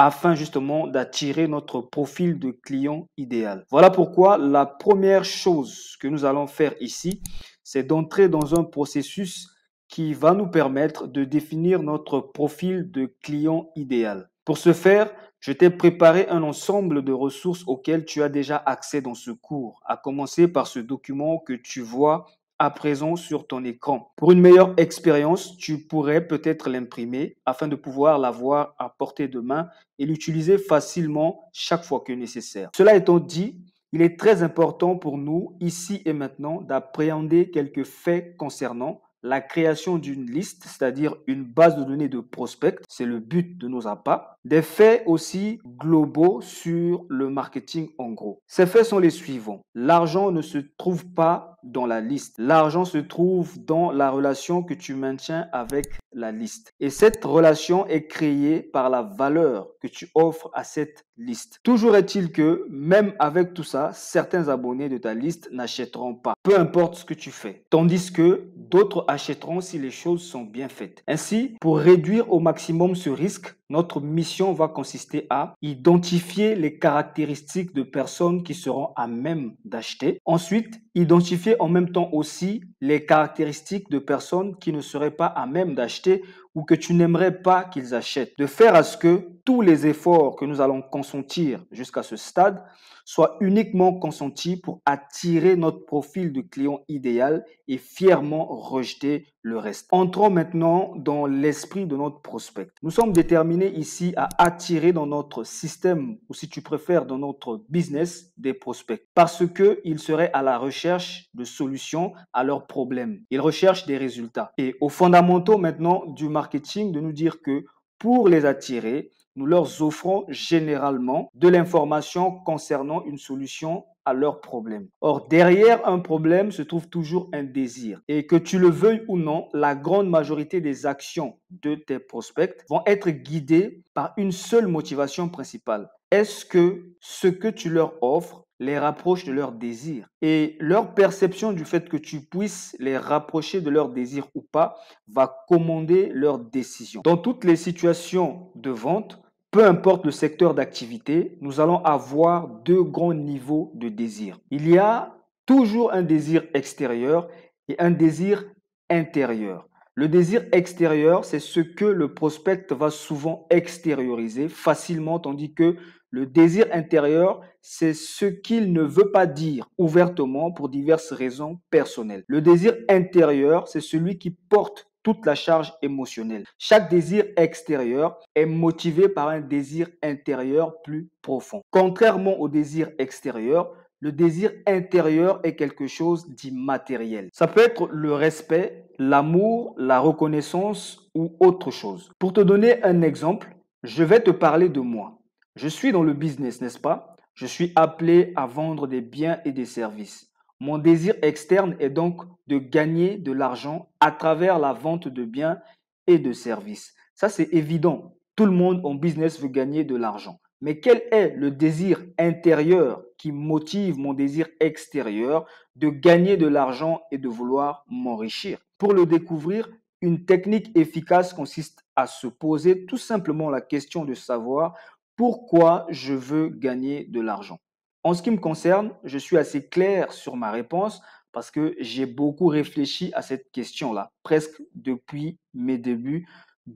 afin justement d'attirer notre profil de client idéal. Voilà pourquoi la première chose que nous allons faire ici, c'est d'entrer dans un processus qui va nous permettre de définir notre profil de client idéal. Pour ce faire, je t'ai préparé un ensemble de ressources auxquelles tu as déjà accès dans ce cours, à commencer par ce document que tu vois à présent sur ton écran. Pour une meilleure expérience, tu pourrais peut-être l'imprimer afin de pouvoir l'avoir à portée de main et l'utiliser facilement chaque fois que nécessaire. Cela étant dit, il est très important pour nous, ici et maintenant, d'appréhender quelques faits concernant la création d'une liste, c'est-à-dire une base de données de prospects, c'est le but de nos appâts, des faits aussi globaux sur le marketing en gros. Ces faits sont les suivants. L'argent ne se trouve pas dans la liste. L'argent se trouve dans la relation que tu maintiens avec la liste. Et cette relation est créée par la valeur que tu offres à cette liste. Toujours est-il que, même avec tout ça, certains abonnés de ta liste n'achèteront pas, peu importe ce que tu fais, tandis que d'autres achèteront si les choses sont bien faites. Ainsi, pour réduire au maximum ce risque, notre mission va consister à identifier les caractéristiques de personnes qui seront à même d'acheter. Ensuite, identifier en même temps aussi les caractéristiques de personnes qui ne seraient pas à même d'acheter ou que tu n'aimerais pas qu'ils achètent, de faire à ce que tous les efforts que nous allons consentir jusqu'à ce stade soient uniquement consentis pour attirer notre profil de client idéal et fièrement rejeter le reste. Entrons maintenant dans l'esprit de notre prospect. Nous sommes déterminés ici à attirer dans notre système, ou si tu préfères dans notre business, des prospects, parce qu'ils seraient à la recherche de solutions à leurs problèmes. Ils recherchent des résultats. Et aux fondamentaux maintenant du marketing, de nous dire que pour les attirer, nous leur offrons généralement de l'information concernant une solution à leur problème. Or, derrière un problème se trouve toujours un désir. Et que tu le veuilles ou non, la grande majorité des actions de tes prospects vont être guidées par une seule motivation principale. Est-ce que ce que tu leur offres les rapproche de leurs désirs et leur perception du fait que tu puisses les rapprocher de leurs désirs ou pas va commander leur décision. Dans toutes les situations de vente, peu importe le secteur d'activité, nous allons avoir deux grands niveaux de désir. Il y a toujours un désir extérieur et un désir intérieur. Le désir extérieur, c'est ce que le prospect va souvent extérioriser facilement, tandis que le désir intérieur, c'est ce qu'il ne veut pas dire ouvertement pour diverses raisons personnelles. Le désir intérieur, c'est celui qui porte toute la charge émotionnelle. Chaque désir extérieur est motivé par un désir intérieur plus profond. Contrairement au désir extérieur, le désir intérieur est quelque chose d'immatériel. Ça peut être le respect, l'amour, la reconnaissance ou autre chose. Pour te donner un exemple, je vais te parler de moi. Je suis dans le business, n'est-ce pas Je suis appelé à vendre des biens et des services. Mon désir externe est donc de gagner de l'argent à travers la vente de biens et de services. Ça, c'est évident. Tout le monde en business veut gagner de l'argent. Mais quel est le désir intérieur qui motive mon désir extérieur de gagner de l'argent et de vouloir m'enrichir. Pour le découvrir, une technique efficace consiste à se poser tout simplement la question de savoir pourquoi je veux gagner de l'argent. En ce qui me concerne, je suis assez clair sur ma réponse parce que j'ai beaucoup réfléchi à cette question-là, presque depuis mes débuts,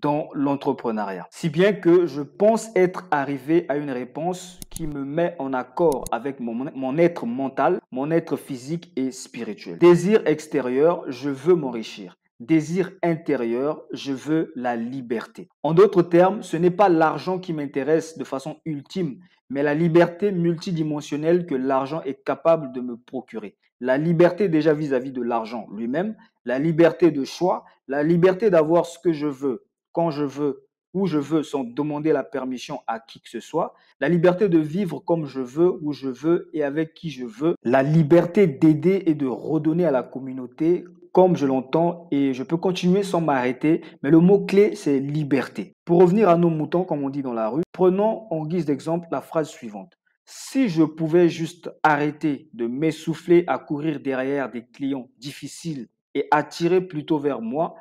dans l'entrepreneuriat. Si bien que je pense être arrivé à une réponse qui me met en accord avec mon, être mental, mon être physique et spirituel. Désir extérieur, je veux m'enrichir. Désir intérieur, je veux la liberté. En d'autres termes, ce n'est pas l'argent qui m'intéresse de façon ultime, mais la liberté multidimensionnelle que l'argent est capable de me procurer. La liberté déjà vis à -vis de l'argent lui-même, la liberté de choix, la liberté d'avoir ce que je veux quand je veux, où je veux, sans demander la permission à qui que ce soit, la liberté de vivre comme je veux, où je veux et avec qui je veux, la liberté d'aider et de redonner à la communauté comme je l'entends et je peux continuer sans m'arrêter, mais le mot-clé, c'est liberté. Pour revenir à nos moutons, comme on dit dans la rue, prenons en guise d'exemple la phrase suivante. Si je pouvais juste arrêter de m'essouffler à courir derrière des clients difficiles et attirer plutôt vers moi,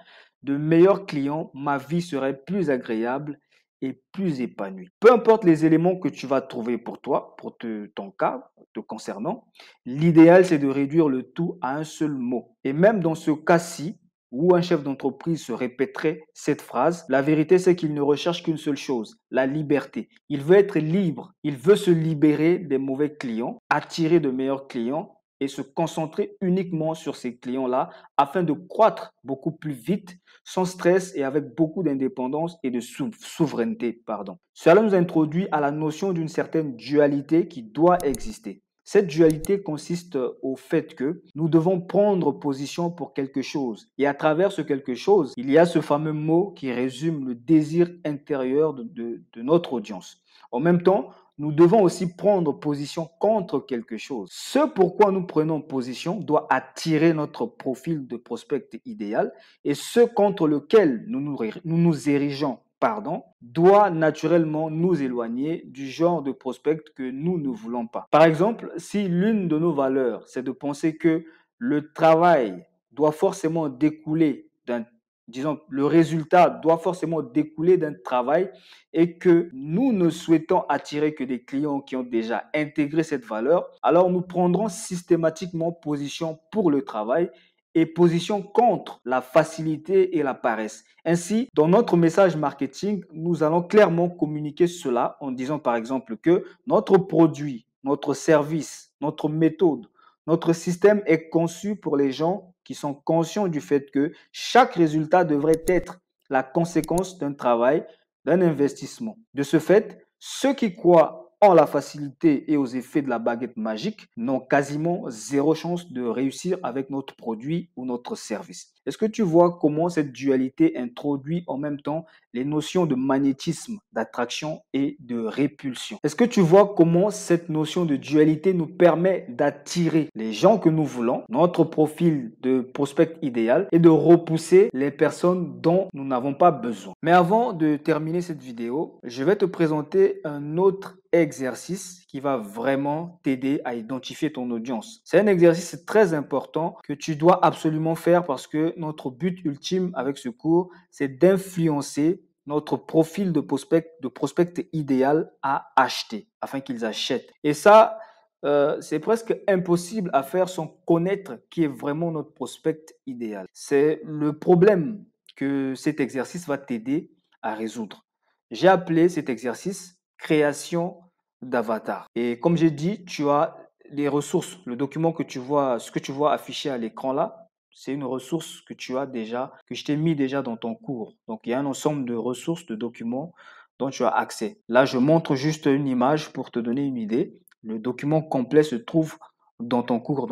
de meilleurs clients, ma vie serait plus agréable et plus épanouie. Peu importe les éléments que tu vas trouver pour toi, pour ton cas te concernant, l'idéal c'est de réduire le tout à un seul mot. Et même dans ce cas-ci, où un chef d'entreprise se répéterait cette phrase, la vérité c'est qu'il ne recherche qu'une seule chose, la liberté. Il veut être libre, il veut se libérer des mauvais clients, attirer de meilleurs clients et se concentrer uniquement sur ces clients-là afin de croître beaucoup plus vite sans stress et avec beaucoup d'indépendance et de souveraineté. Pardon. Cela nous introduit à la notion d'une certaine dualité qui doit exister. Cette dualité consiste au fait que nous devons prendre position pour quelque chose. Et à travers ce quelque chose, il y a ce fameux mot qui résume le désir intérieur de notre audience. En même temps, nous devons aussi prendre position contre quelque chose. Ce pourquoi nous prenons position doit attirer notre profil de prospect idéal et ce contre lequel nous nous, nous, nous érigeons pardon, doit naturellement nous éloigner du genre de prospect que nous ne voulons pas. Par exemple, si l'une de nos valeurs, c'est de penser que le travail doit forcément découler d'un disons, le résultat doit forcément découler d'un travail et que nous ne souhaitons attirer que des clients qui ont déjà intégré cette valeur, alors nous prendrons systématiquement position pour le travail et position contre la facilité et la paresse. Ainsi, dans notre message marketing, nous allons clairement communiquer cela en disant par exemple que notre produit, notre service, notre méthode, notre système est conçu pour les gens qui sont conscients du fait que chaque résultat devrait être la conséquence d'un travail, d'un investissement. De ce fait, ceux qui croient en la facilité et aux effets de la baguette magique n'ont quasiment zéro chance de réussir avec notre produit ou notre service. Est-ce que tu vois comment cette dualité introduit en même temps les notions de magnétisme, d'attraction et de répulsion Est-ce que tu vois comment cette notion de dualité nous permet d'attirer les gens que nous voulons, notre profil de prospect idéal et de repousser les personnes dont nous n'avons pas besoin Mais avant de terminer cette vidéo, je vais te présenter un autre exercice qui va vraiment t'aider à identifier ton audience. C'est un exercice très important que tu dois absolument faire parce que notre but ultime avec ce cours, c'est d'influencer notre profil de prospect, de prospect idéal à acheter, afin qu'ils achètent. Et ça, euh, c'est presque impossible à faire sans connaître qui est vraiment notre prospect idéal. C'est le problème que cet exercice va t'aider à résoudre. J'ai appelé cet exercice création d'avatar. Et comme j'ai dit, tu as les ressources, le document que tu vois, ce que tu vois affiché à l'écran là, c'est une ressource que tu as déjà, que je t'ai mis déjà dans ton cours. Donc, il y a un ensemble de ressources, de documents dont tu as accès. Là, je montre juste une image pour te donner une idée. Le document complet se trouve dans ton cours.